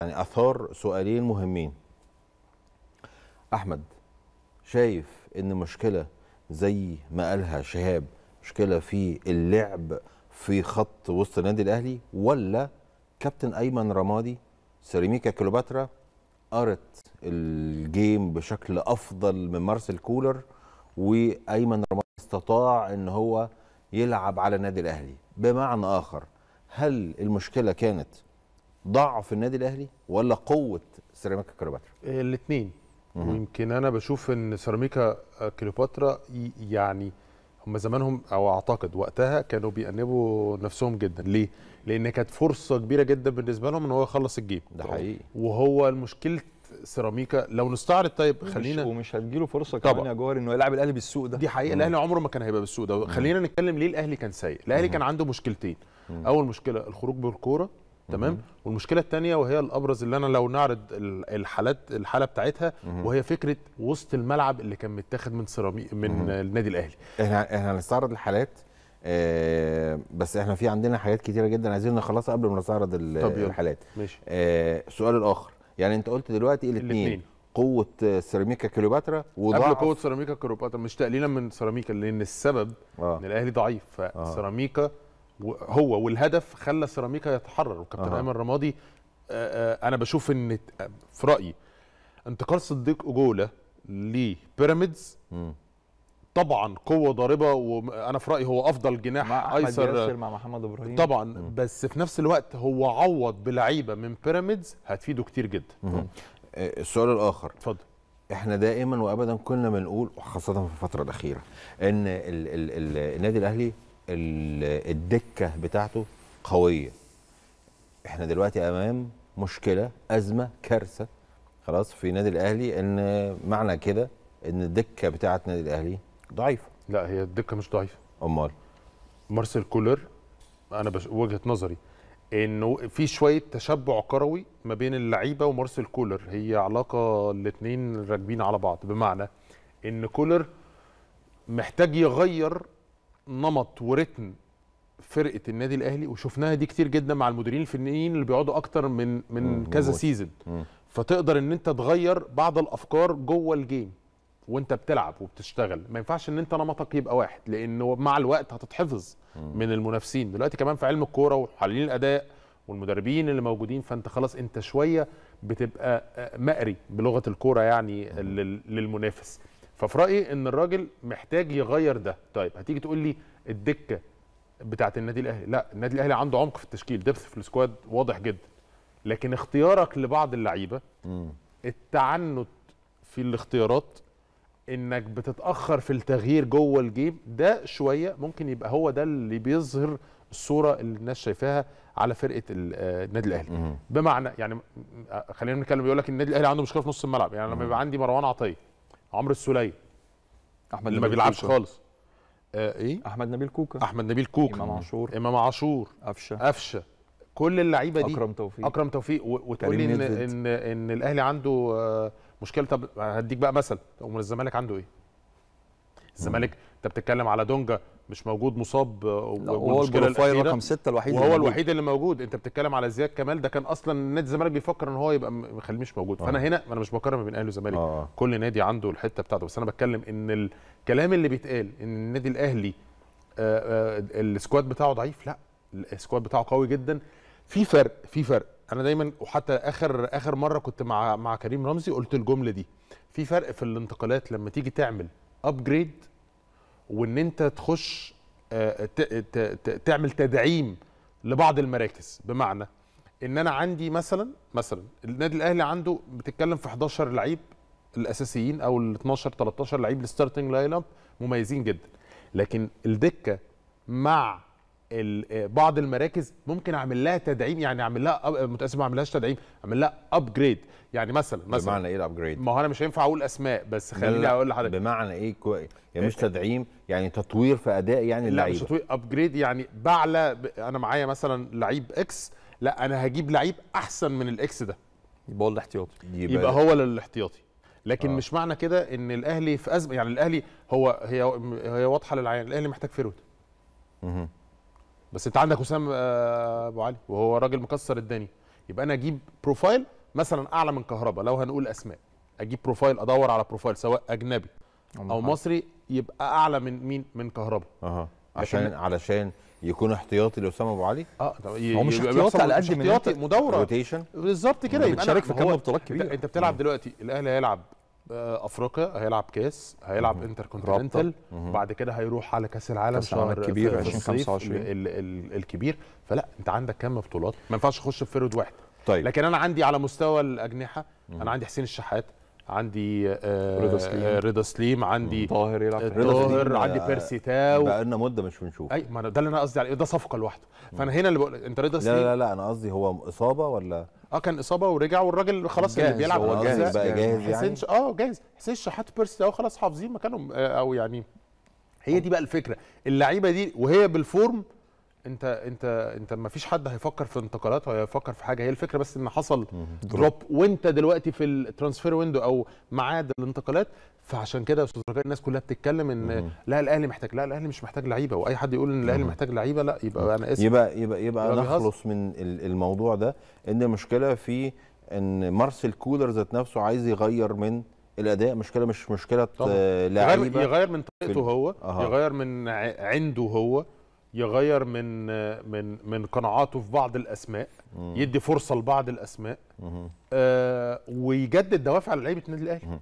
يعني اثار سؤالين مهمين احمد شايف ان مشكله زي ما قالها شهاب مشكله في اللعب في خط وسط النادي الاهلي ولا كابتن ايمن رمادي سيراميكا كليوباترا قرت الجيم بشكل افضل من مارسيل كولر وايمن رمادي استطاع ان هو يلعب على النادي الاهلي بمعنى اخر هل المشكله كانت ضعف النادي الاهلي ولا قوه سيراميكا كليوباترا؟ آه، الاثنين ويمكن انا بشوف ان سيراميكا آه، كليوباترا يعني هم زمانهم او اعتقد وقتها كانوا بيأنبوا نفسهم جدا ليه؟ لان كانت فرصه كبيره جدا بالنسبه لهم ان هو يخلص الجيم ده حقيقي وهو المشكله سيراميكا لو نستعرض طيب خلينا ومش, هتجي هتجيله فرصه طبعا. كمان يا جوهر انه يلعب الاهلي بالسوق ده دي حقيقه مم. الاهلي عمره ما كان هيبقى بالسوق ده خلينا نتكلم ليه الاهلي كان سيء الاهلي مم. كان عنده مشكلتين مم. اول مشكله الخروج بالكوره تمام والمشكله الثانيه وهي الابرز اللي انا لو نعرض الحالات الحاله بتاعتها وهي فكره وسط الملعب اللي كان متاخد من سيراميك من النادي الاهلي احنا احنا هنستعرض الحالات آه، بس احنا في عندنا حاجات كتيره جدا عايزين نخلصها قبل ما نستعرض الحالات ماشي السؤال آه، الاخر يعني انت قلت دلوقتي الاثنين قوه سيراميكا كليوباترا وضعف قبل قوه سيراميكا كليوباترا مش تقليلا من سيراميكا لان السبب آه. ان الاهلي ضعيف آه. فسيراميكا آه. هو والهدف خلى سيراميكا يتحرر وكابتن ايمن رمادي آه، آه، انا بشوف ان آه، في رايي انتقال صديق اجوله لبيراميدز طبعا قوه ضاربه وانا في رايي هو افضل جناح مع ايسر مع محمد ابراهيم طبعا مم. بس في نفس الوقت هو عوض بلعيبه من بيراميدز هتفيده كتير جدا مم. السؤال الاخر اتفضل احنا دائما وابدا كنا بنقول وخاصه في الفتره الاخيره ان النادي الاهلي الدكه بتاعته قويه احنا دلوقتي امام مشكله ازمه كارثه خلاص في النادي الاهلي ان معنى كده ان الدكه بتاعه النادي الاهلي ضعيفه لا هي الدكه مش ضعيفه امال مارسيل كولر انا بش... وجهه نظري انه في شويه تشبع كروي ما بين اللعيبه ومارسيل كولر هي علاقه الاثنين راكبين على بعض بمعنى ان كولر محتاج يغير نمط ورتم فرقه النادي الاهلي وشفناها دي كتير جدا مع المديرين الفنيين اللي بيقعدوا اكتر من من كذا سيزون فتقدر ان انت تغير بعض الافكار جوه الجيم وانت بتلعب وبتشتغل ما ينفعش ان انت نمطك يبقى واحد لانه مع الوقت هتتحفظ من المنافسين دلوقتي كمان في علم الكوره ومحللين الاداء والمدربين اللي موجودين فانت خلاص انت شويه بتبقى مقري بلغه الكوره يعني للمنافس ففي رايي ان الراجل محتاج يغير ده طيب هتيجي تقول لي الدكه بتاعه النادي الاهلي لا النادي الاهلي عنده عمق في التشكيل دبث في السكواد واضح جدا لكن اختيارك لبعض اللعيبه التعنت في الاختيارات انك بتتاخر في التغيير جوه الجيم ده شويه ممكن يبقى هو ده اللي بيظهر الصوره اللي الناس شايفاها على فرقه آه، النادي الاهلي بمعنى يعني آه، خلينا نتكلم بيقول لك النادي الاهلي عنده مشكله في نص الملعب يعني لما يبقى عندي مروان عطيه عمرو السوليه احمد اللي ما بيلعبش خالص آه ايه احمد نبيل كوكا احمد نبيل كوكا امام عاشور امام عاشور قفشه قفشه كل اللعيبه دي اكرم توفيق اكرم توفيق وتقول إن, ان ان الاهلي عنده آه، مشكله طب هديك بقى مثل امال الزمالك عنده ايه الزمالك انت بتتكلم على دونجا مش موجود مصاب آه، وهو البروفايل رقم ستة الوحيد وهو الوحيد اللي موجود انت بتتكلم على زياد كمال ده كان اصلا نادي الزمالك بيفكر ان هو يبقى مخليه مش موجود آه. فانا هنا انا مش بكرم بين الاهلي والزمالك آه. كل نادي عنده الحته بتاعته بس انا بتكلم ان الكلام اللي بيتقال ان النادي الاهلي آه آه السكواد بتاعه ضعيف لا السكواد بتاعه قوي جدا في فرق في فرق انا دايما وحتى اخر اخر مره كنت مع مع كريم رمزي قلت الجمله دي في فرق في الانتقالات لما تيجي تعمل ابجريد وان انت تخش آه، تعمل تدعيم لبعض المراكز بمعنى ان انا عندي مثلا مثلا النادي الاهلي عنده بتتكلم في 11 لعيب الاساسيين او ال 12 13 لعيب الستارتنج لاين اب مميزين جدا لكن الدكه مع آه، بعض المراكز ممكن اعمل لها تدعيم يعني اعمل لها متاسف ما اعملهاش تدعيم اعمل لها ابجريد يعني مثلا مثلا بمعنى ايه الابجريد؟ ما هو انا مش هينفع اقول اسماء بس خليني اقول لحضرتك بمعنى ايه كو... يعني مش إيه؟ تدعيم يعني تطوير في اداء يعني اللعيبه لا مش تطوير ابجريد يعني بعلى انا معايا مثلا لعيب اكس لا انا هجيب لعيب احسن من الاكس ده يبقى هو الاحتياطي يبقى, يبقى هو الاحتياطي لكن آه. مش معنى كده ان الاهلي في ازمه يعني الاهلي هو هي هي واضحه للعين الاهلي محتاج فيرود بس انت عندك وسام آه، ابو علي وهو راجل مكسر الدنيا يبقى انا اجيب بروفايل مثلا اعلى من كهربا لو هنقول اسماء اجيب بروفايل ادور على بروفايل سواء اجنبي او مصري يبقى اعلى من مين من كهربا اها عشان علشان يكون احتياطي لاسامه ابو علي اه هو مش احتياطي على قد ما احتياطي مدوره روتيشن بالظبط كده يبقى بتشارك في كام بطولات كبيره انت بتلعب دلوقتي الاهلي هيلعب آه، افريقيا هيلعب كاس هيلعب انتر كونتيننتال وبعد كده هيروح على كاس العالم كاس العالم الكبير 2025 الكبير فلا انت عندك كم بطولات ما ينفعش تخش في فرد واحد طيب لكن انا عندي على مستوى الاجنحه انا عندي حسين الشحات عندي آه، رضا سليم آه، رضا سليم عندي طاهر يلعب آه، طاهر عندي بيرسي تاو بقى لنا مده مش بنشوف اي ما ده اللي انا قصدي عليه ده صفقه لوحده فانا هنا اللي بقول انت رضا سليم لا لا لا انا قصدي هو اصابه ولا اه كان اصابه ورجع والراجل خلاص اللي بيلعب هو جاهز بقى يعني. جاهز يعني حسين اه جاهز حسين شحات وبيرسي تاو خلاص حافظين مكانهم او يعني هي دي بقى الفكره اللعيبه دي وهي بالفورم انت انت انت ما فيش حد هيفكر في انتقالات هيفكر في حاجه هي الفكره بس ان حصل دروب وانت دلوقتي في الترانسفير ويندو او ميعاد الانتقالات فعشان كده يا استاذ رجاء الناس كلها بتتكلم ان لا الاهلي محتاج لا الاهلي مش محتاج لعيبه واي حد يقول ان الاهلي محتاج لعيبه لا يبقى انا اسف يبقى يبقى يبقى, يبقى نخلص من الموضوع ده ان المشكله في ان مارسيل كولر ذات نفسه عايز يغير من الاداء مشكله مش مشكله لعيبه يغير من طريقته هو أه. يغير من عنده هو يغير من من من قناعاته في بعض الاسماء يدي فرصه لبعض الاسماء آه ويجدد دوافع لعيبه النادي الاهلي